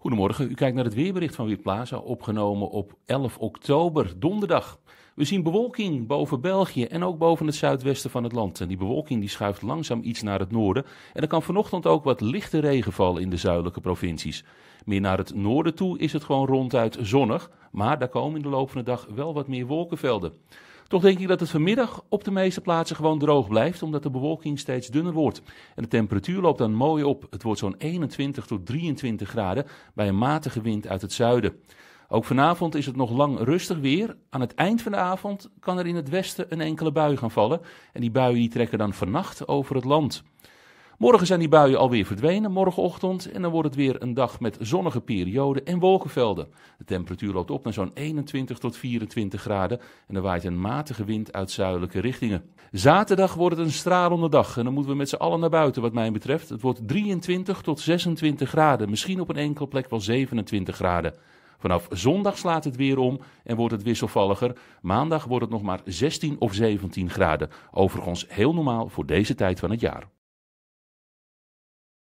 Goedemorgen, u kijkt naar het weerbericht van Weerplaza, opgenomen op 11 oktober, donderdag. We zien bewolking boven België en ook boven het zuidwesten van het land. En die bewolking die schuift langzaam iets naar het noorden. En er kan vanochtend ook wat lichte regen vallen in de zuidelijke provincies. Meer naar het noorden toe is het gewoon ronduit zonnig, maar daar komen in de loop van de dag wel wat meer wolkenvelden. Toch denk ik dat het vanmiddag op de meeste plaatsen gewoon droog blijft, omdat de bewolking steeds dunner wordt. En de temperatuur loopt dan mooi op. Het wordt zo'n 21 tot 23 graden bij een matige wind uit het zuiden. Ook vanavond is het nog lang rustig weer. Aan het eind van de avond kan er in het westen een enkele bui gaan vallen. En die buien die trekken dan vannacht over het land. Morgen zijn die buien alweer verdwenen, morgenochtend. En dan wordt het weer een dag met zonnige perioden en wolkenvelden. De temperatuur loopt op naar zo'n 21 tot 24 graden. En er waait een matige wind uit zuidelijke richtingen. Zaterdag wordt het een stralende dag. En dan moeten we met z'n allen naar buiten, wat mij betreft. Het wordt 23 tot 26 graden. Misschien op een enkele plek wel 27 graden. Vanaf zondag slaat het weer om en wordt het wisselvalliger. Maandag wordt het nog maar 16 of 17 graden. Overigens heel normaal voor deze tijd van het jaar.